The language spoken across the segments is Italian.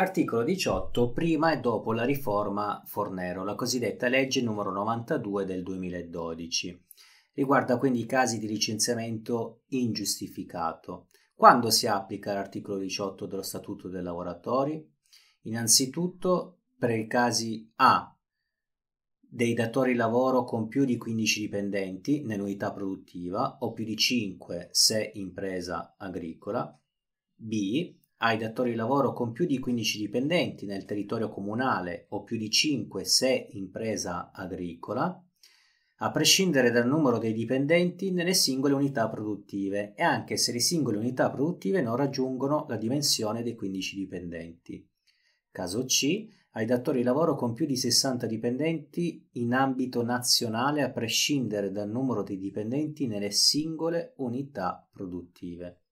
Articolo 18, prima e dopo la riforma Fornero, la cosiddetta legge numero 92 del 2012. Riguarda quindi i casi di licenziamento ingiustificato. Quando si applica l'articolo 18 dello Statuto dei lavoratori? Innanzitutto per i casi A dei datori lavoro con più di 15 dipendenti nell'unità produttiva o più di 5 se impresa agricola, B ai datori di lavoro con più di 15 dipendenti nel territorio comunale o più di 5 se impresa agricola, a prescindere dal numero dei dipendenti nelle singole unità produttive e anche se le singole unità produttive non raggiungono la dimensione dei 15 dipendenti. Caso C, ai datori di lavoro con più di 60 dipendenti in ambito nazionale a prescindere dal numero dei dipendenti nelle singole unità produttive.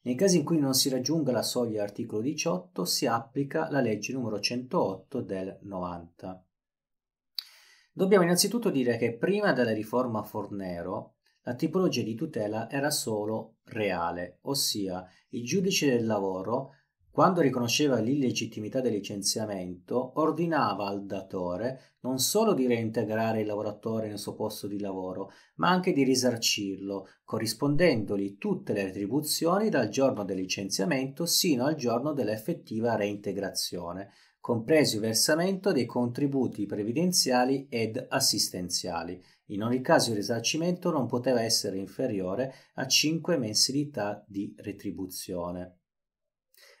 Nei casi in cui non si raggiunga la soglia dell'articolo 18 si applica la legge numero 108 del 90. Dobbiamo innanzitutto dire che prima della riforma Fornero la tipologia di tutela era solo reale, ossia il giudice del lavoro quando riconosceva l'illegittimità del licenziamento, ordinava al datore non solo di reintegrare il lavoratore nel suo posto di lavoro, ma anche di risarcirlo, corrispondendogli tutte le retribuzioni dal giorno del licenziamento sino al giorno dell'effettiva reintegrazione, compreso il versamento dei contributi previdenziali ed assistenziali. In ogni caso il risarcimento non poteva essere inferiore a 5 mensilità di retribuzione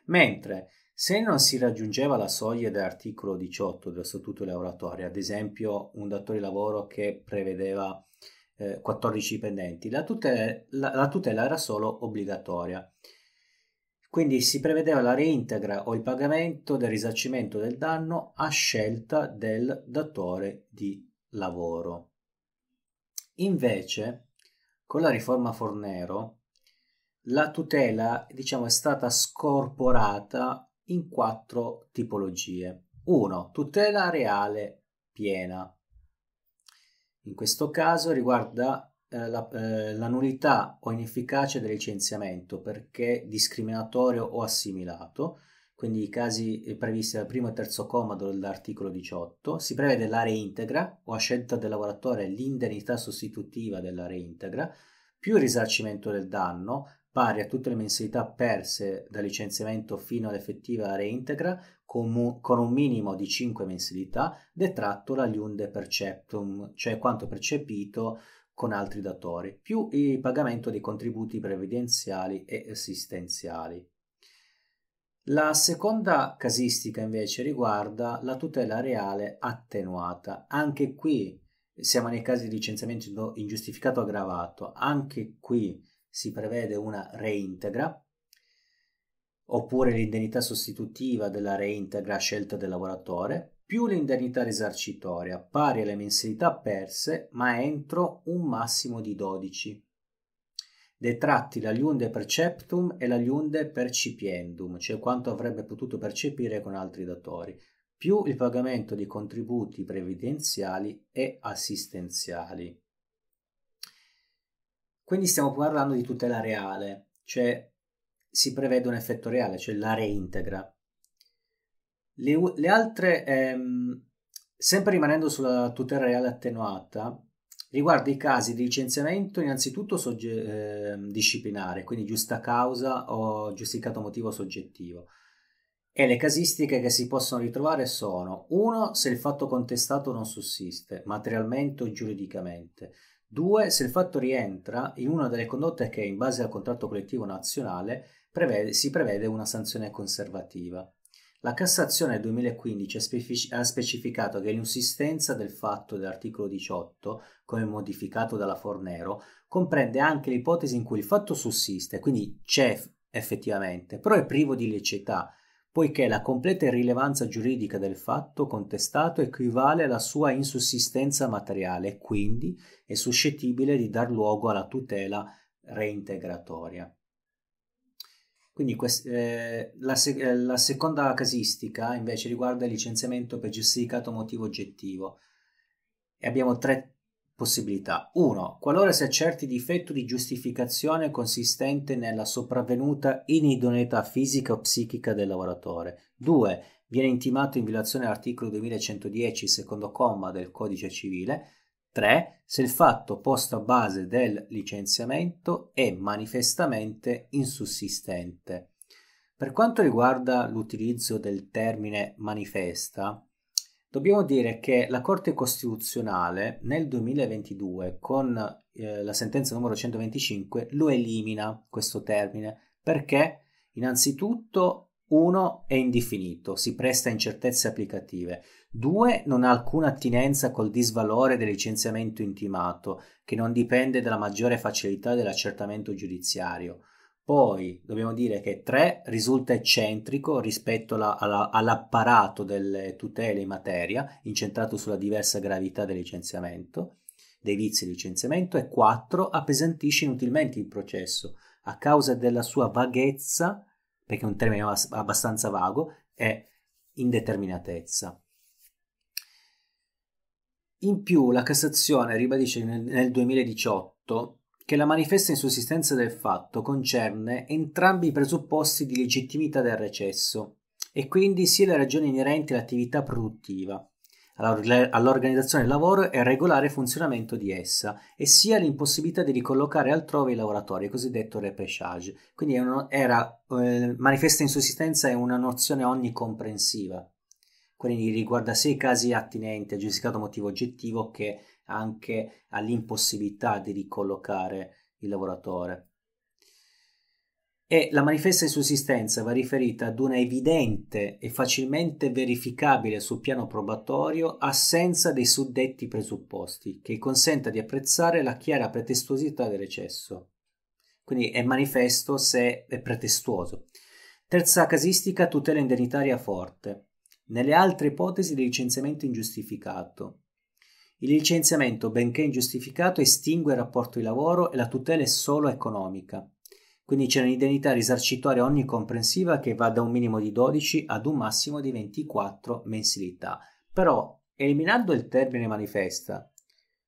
mentre se non si raggiungeva la soglia dell'articolo 18 del Statuto dei lavoratori, ad esempio un datore di lavoro che prevedeva eh, 14 dipendenti, la tutela, la, la tutela era solo obbligatoria. Quindi si prevedeva la reintegra o il pagamento del risarcimento del danno a scelta del datore di lavoro. Invece, con la riforma Fornero, la tutela diciamo, è stata scorporata in quattro tipologie. 1. Tutela reale piena. In questo caso riguarda eh, la, eh, la, nullità o inefficacia del licenziamento perché discriminatorio o assimilato, quindi i casi eh, previsti dal primo e terzo comma dell'articolo 18. Si prevede la reintegra o a scelta del lavoratore l'indennità sostitutiva della reintegra più il risarcimento del danno pari a tutte le mensilità perse da licenziamento fino all'effettiva reintegra con, con un minimo di 5 mensilità detratto la liunde perceptum, cioè quanto percepito con altri datori, più il pagamento dei contributi previdenziali e assistenziali. La seconda casistica invece riguarda la tutela reale attenuata. Anche qui siamo nei casi di licenziamento ingiustificato aggravato, anche qui si prevede una reintegra oppure l'indennità sostitutiva della reintegra a scelta del lavoratore più l'indennità risarcitoria pari alle mensilità perse ma entro un massimo di 12 detratti la liunde perceptum e la liunde percipiendum, cioè quanto avrebbe potuto percepire con altri datori, più il pagamento di contributi previdenziali e assistenziali. Quindi stiamo parlando di tutela reale, cioè si prevede un effetto reale, cioè la reintegra. Le, le altre, ehm, sempre rimanendo sulla tutela reale attenuata, riguarda i casi di licenziamento innanzitutto sogge- eh, disciplinare, quindi giusta causa o giustificato motivo soggettivo. E le casistiche che si possono ritrovare sono 1. se il fatto contestato non sussiste materialmente o giuridicamente, Due, se il fatto rientra in una delle condotte che, in base al contratto collettivo nazionale, prevede, si prevede una sanzione conservativa. La Cassazione del 2015 ha specificato che l'insistenza del fatto dell'articolo 18, come modificato dalla Fornero, comprende anche l'ipotesi in cui il fatto sussiste, quindi c'è effettivamente, però è privo di liceità, poiché la completa irrilevanza giuridica del fatto contestato equivale alla sua insussistenza materiale quindi è suscettibile di dar luogo alla tutela reintegratoria. Quindi eh, la, se eh, la, seconda casistica invece riguarda il licenziamento per giustificato motivo oggettivo e abbiamo tre possibilità. 1. Qualora si accerti difetto di giustificazione consistente nella sopravvenuta inidoneità fisica o psichica del lavoratore. 2. Viene intimato in violazione all'articolo 2110, secondo comma del Codice Civile. 3. Se il fatto posto a base del licenziamento è manifestamente insussistente. Per quanto riguarda l'utilizzo del termine manifesta, Dobbiamo dire che la Corte Costituzionale nel 2022 con eh, la sentenza numero 125 lo elimina questo termine perché innanzitutto uno è indefinito, si presta a incertezze applicative, due non ha alcuna attinenza col disvalore del licenziamento intimato che non dipende dalla maggiore facilità dell'accertamento giudiziario. Poi dobbiamo dire che 3 risulta eccentrico rispetto alla, alla, all'apparato delle tutele in materia, incentrato sulla diversa gravità del licenziamento, dei vizi di licenziamento, e 4 appesantisce inutilmente il processo a causa della sua vaghezza, perché è un termine abbastanza vago, e indeterminatezza. In più la Cassazione ribadisce nel, nel 2018 che la manifesta insussistenza del fatto concerne entrambi i presupposti di legittimità del recesso e quindi sia le ragioni inerenti all'attività produttiva, all'organizzazione del lavoro e al regolare funzionamento di essa, e sia l'impossibilità di ricollocare altrove i lavoratori, cosiddetto repêchage. Quindi era, eh, manifesta insussistenza è una nozione onnicomprensiva quindi riguarda sia i casi attinenti al giudicato motivo oggettivo che anche all'impossibilità di ricollocare il lavoratore. E la manifesta insussistenza va riferita ad una evidente e facilmente verificabile sul piano probatorio assenza dei suddetti presupposti, che consenta di apprezzare la chiara pretestuosità del recesso. Quindi è manifesto se è pretestuoso. Terza casistica, tutela indennitaria forte nelle altre ipotesi di licenziamento ingiustificato. Il licenziamento, benché ingiustificato, estingue il rapporto di lavoro e la tutela è solo economica. Quindi c'è un'indennità risarcitoria onnicomprensiva che va da un minimo di 12 ad un massimo di 24 mensilità. Però, eliminando il termine manifesta,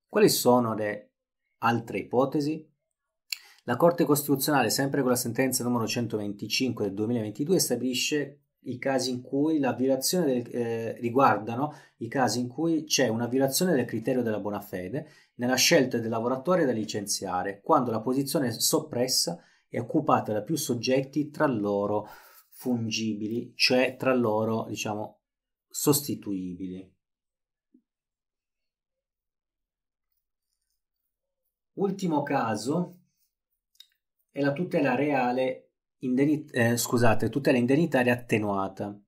quali sono le altre ipotesi? La Corte Costituzionale, sempre con la sentenza numero 125 del 2022, stabilisce i casi in cui la violazione del, eh, riguardano i casi in cui c'è una violazione del criterio della buona fede nella scelta del lavoratore da licenziare, quando la posizione soppressa è occupata da più soggetti tra loro fungibili, cioè tra loro, diciamo, sostituibili. Ultimo caso è la tutela reale indennit- eh, scusate, tutela indennitaria attenuata,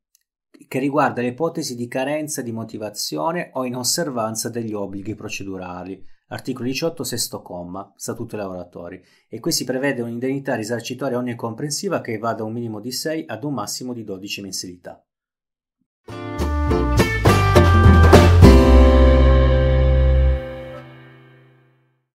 che riguarda l'ipotesi di carenza di motivazione o inosservanza degli obblighi procedurali, articolo 18, sesto comma, Statuto dei lavoratori, e qui si prevede un'indennità risarcitoria onnicomprensiva che va da un minimo di 6 ad un massimo di 12 mensilità.